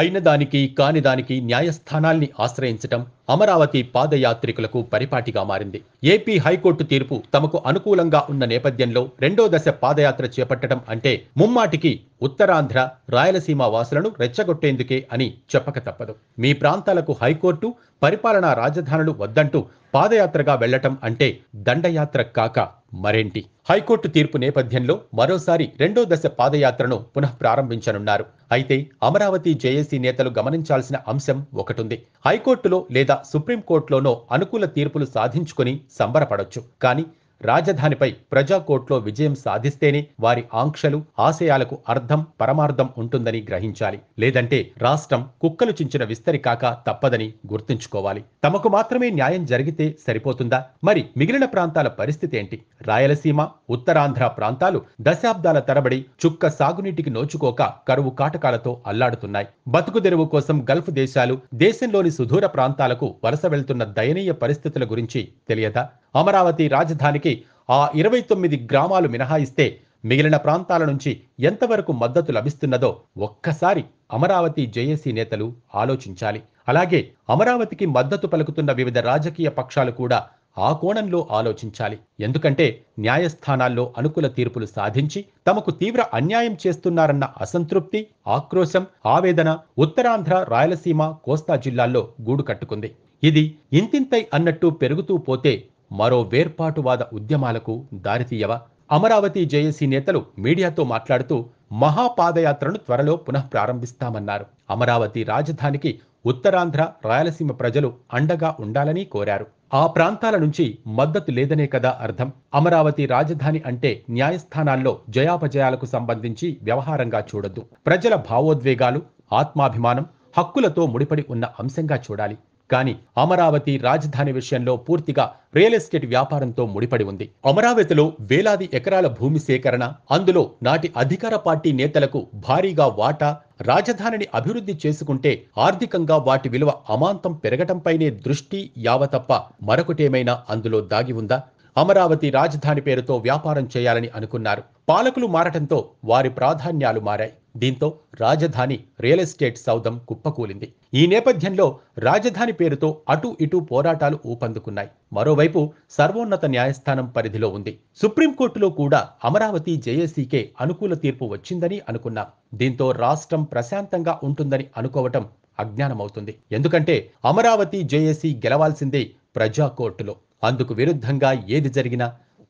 అయిన దానికి కాని దానికి న్యాయస్థానాల్ని ఆశ్రయించటం అమరావతి పాదయాత్రికులకు పరిపాటిగా మారింది ఏపీ హైకోర్టు తీర్పు తమకు అనుకూలంగా ఉన్న నేపథ్యంలో రెండో దశ పాదయాత్ర చేపట్టడం అంటే ముమ్మాటికి ఉత్తరాంధ్ర రాయలసీమ వాసులను రెచ్చగొట్టేందుకే అని చెప్పక తప్పదు మీ ప్రాంతాలకు హైకోర్టు పరిపాలనా రాజధానులు వద్దంటూ పాదయాత్రగా వెళ్లటం అంటే దండయాత్ర కాక మరేంటి హైకోర్టు తీర్పు నేపథ్యంలో మరోసారి రెండో దశ పాదయాత్రను పునః ప్రారంభించనున్నారు అయితే అమరావతి జేఏసీ నేతలు గమనించాల్సిన అంశం ఒకటుంది హైకోర్టులో లేదా సుప్రీంకోర్టులోనో అనుకూల తీర్పులు సాధించుకుని సంబరపడొచ్చు కానీ రాజధానిపై ప్రజాకోట్లో విజయం సాధిస్తేనే వారి ఆంక్షలు ఆశయాలకు అర్థం పరమార్థం ఉంటుందని గ్రహించాలి లేదంటే రాష్ట్రం కుక్కలు చించిన విస్తరి కాక తప్పదని గుర్తుంచుకోవాలి తమకు మాత్రమే న్యాయం జరిగితే సరిపోతుందా మరి మిగిలిన ప్రాంతాల పరిస్థితి ఏంటి రాయలసీమ ఉత్తరాంధ్ర ప్రాంతాలు దశాబ్దాల తరబడి చుక్క సాగునీటికి నోచుకోక కరువు కాటకాలతో అల్లాడుతున్నాయి బతుకు తెరువు కోసం గల్ఫ్ దేశాలు దేశంలోని సుదూర ప్రాంతాలకు వలస వెళ్తున్న దయనీయ పరిస్థితుల గురించి తెలియదా అమరావతి రాజధానికి ఆ ఇరవై తొమ్మిది గ్రామాలు మినహాయిస్తే మిగిలిన ప్రాంతాల నుంచి ఎంతవరకు మద్దతు లభిస్తున్నదో ఒక్కసారి అమరావతి జేఏసీ నేతలు ఆలోచించాలి అలాగే అమరావతికి మద్దతు పలుకుతున్న వివిధ రాజకీయ పక్షాలు కూడా ఆ కోణంలో ఆలోచించాలి ఎందుకంటే న్యాయస్థానాల్లో అనుకూల తీర్పులు సాధించి తమకు తీవ్ర అన్యాయం చేస్తున్నారన్న అసంతృప్తి ఆక్రోశం ఆవేదన ఉత్తరాంధ్ర రాయలసీమ కోస్తా జిల్లాల్లో గూడు కట్టుకుంది ఇది ఇంతింతై అన్నట్టు పెరుగుతూ పోతే మరో వేర్పాటువాద ఉద్యమాలకు దారితీయవ అమరావతి జేఏసీ నేతలు మీడియాతో మాట్లాడుతూ మహాపాదయాత్రను త్వరలో పునః ప్రారంభిస్తామన్నారు అమరావతి రాజధానికి ఉత్తరాంధ్ర రాయలసీమ ప్రజలు అండగా ఉండాలని కోరారు ఆ ప్రాంతాల నుంచి మద్దతు లేదనే కదా అర్థం అమరావతి రాజధాని అంటే న్యాయస్థానాల్లో జయాపజయాలకు సంబంధించి వ్యవహారంగా చూడొద్దు ప్రజల భావోద్వేగాలు ఆత్మాభిమానం హక్కులతో ముడిపడి ఉన్న అంశంగా చూడాలి కానీ అమరావతి రాజధాని విషయంలో పూర్తిగా రియల్ ఎస్టేట్ వ్యాపారంతో ముడిపడి ఉంది అమరావతిలో వేలాది ఎకరాల భూమి సేకరణ అందులో నాటి అధికార పార్టీ నేతలకు భారీగా వాటా రాజధానిని అభివృద్ధి చేసుకుంటే ఆర్థికంగా వాటి విలువ అమాంతం పెరగటంపైనే దృష్టి యావ తప్ప మరొకటేమైనా అందులో దాగి ఉందా అమరావతి రాజధాని పేరుతో వ్యాపారం చేయాలని అనుకున్నారు పాలకులు మారటంతో వారి ప్రాధాన్యాలు మారాయి దీంతో రాజధాని రియల్ ఎస్టేట్ సౌదం కుప్పకూలింది ఈ నేపథ్యంలో రాజధాని పేరుతో అటు ఇటు పోరాటాలు ఊపందుకున్నాయి మరోవైపు సర్వోన్నత న్యాయస్థానం పరిధిలో ఉంది సుప్రీంకోర్టులో కూడా అమరావతి జేఏసీకే అనుకూల తీర్పు వచ్చిందని అనుకున్నాం దీంతో రాష్ట్రం ప్రశాంతంగా ఉంటుందని అనుకోవటం అజ్ఞానమవుతుంది ఎందుకంటే అమరావతి జేఏసీ గెలవాల్సిందే ప్రజా కోర్టులో అందుకు విరుద్ధంగా ఏది జరిగినా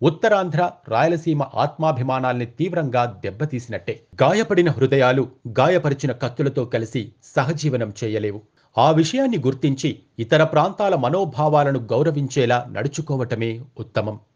ఉత్తరాంధ్ర రాయలసీమ ఆత్మాభిమానాల్ని తీవ్రంగా దెబ్బతీసినట్టే గాయపడిన హృదయాలు గాయపరిచిన కత్తులతో కలిసి సహజీవనం చేయలేవు ఆ విషయాన్ని గుర్తించి ఇతర ప్రాంతాల మనోభావాలను గౌరవించేలా నడుచుకోవటమే ఉత్తమం